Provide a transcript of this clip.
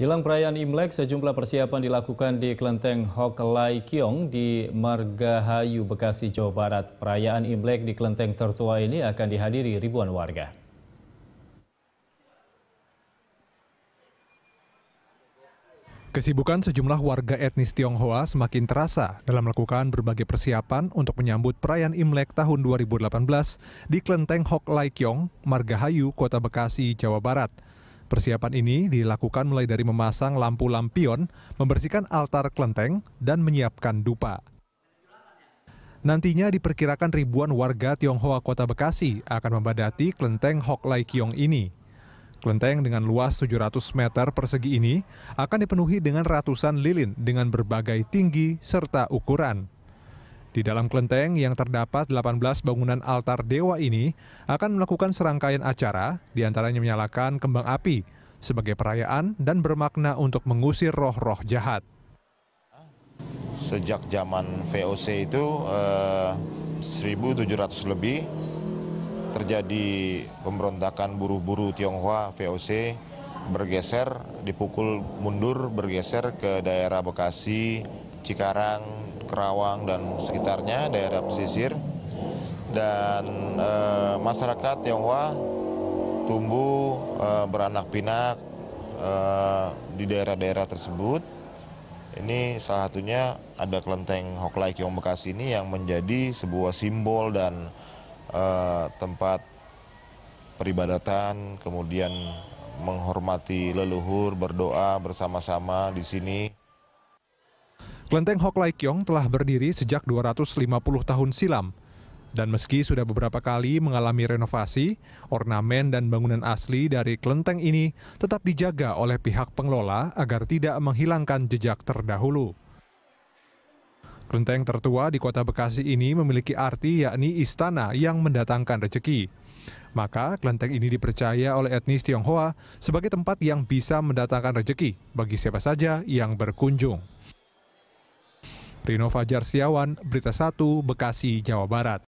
Jelang perayaan Imlek, sejumlah persiapan dilakukan di Kelenteng Hok Lai Kiong di Margahayu, Bekasi, Jawa Barat. Perayaan Imlek di Kelenteng tertua ini akan dihadiri ribuan warga. Kesibukan sejumlah warga etnis Tionghoa semakin terasa dalam melakukan berbagai persiapan untuk menyambut perayaan Imlek tahun 2018 di Kelenteng Hok Lai Kiong, Margahayu, Kota Bekasi, Jawa Barat. Persiapan ini dilakukan mulai dari memasang lampu lampion, membersihkan altar kelenteng, dan menyiapkan dupa. Nantinya diperkirakan ribuan warga Tionghoa kota Bekasi akan membadati kelenteng Hok Lai Kiong ini. Kelenteng dengan luas 700 meter persegi ini akan dipenuhi dengan ratusan lilin dengan berbagai tinggi serta ukuran. Di dalam kelenteng yang terdapat 18 bangunan altar dewa ini akan melakukan serangkaian acara, diantaranya menyalakan kembang api sebagai perayaan dan bermakna untuk mengusir roh-roh jahat. Sejak zaman VOC itu eh, 1.700 lebih terjadi pemberontakan buruh buru Tionghoa VOC bergeser, dipukul mundur, bergeser ke daerah Bekasi, Cikarang, Kerawang dan sekitarnya daerah pesisir dan e, masyarakat Tionghoa tumbuh e, beranak pinak e, di daerah-daerah tersebut. Ini salah satunya ada kelenteng Hoklai Kiong Bekasi ini yang menjadi sebuah simbol dan e, tempat peribadatan, kemudian menghormati leluhur, berdoa bersama-sama di sini. Kelenteng Hok Lai Kyong telah berdiri sejak 250 tahun silam. Dan meski sudah beberapa kali mengalami renovasi, ornamen dan bangunan asli dari kelenteng ini tetap dijaga oleh pihak pengelola agar tidak menghilangkan jejak terdahulu. Kelenteng tertua di kota Bekasi ini memiliki arti yakni istana yang mendatangkan rezeki. Maka kelenteng ini dipercaya oleh etnis Tionghoa sebagai tempat yang bisa mendatangkan rezeki bagi siapa saja yang berkunjung rino fajar siawan berita satu bekasi jawa barat